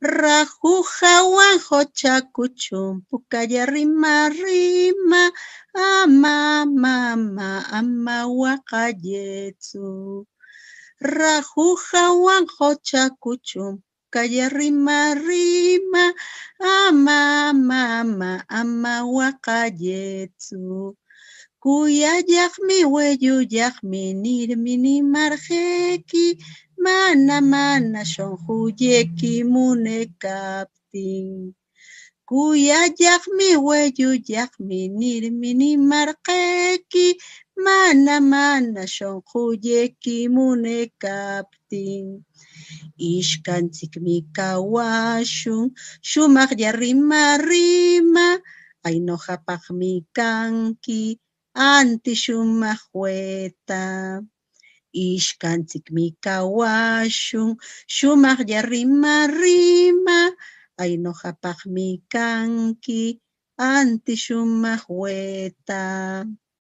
Rajuja chakuchum Chumpukaya Rima Rima Ama Mama Ama Wakayetsu Rajuja chakuchum Chumpukaya Rima Rima Ama Mama Ama Wakayetsu Kuyayakmi weyuyakmi nirmini marjeki mana mana shonjuyeki mune kaptin mini weyuyaqmi mini, nimarqeki mana mana shonquyeki mune kaptin mi kawashun yarima rima rima mi kanki anti shumaq Ishkanchikmi kawashun ya rima rima mi kanki anti weta.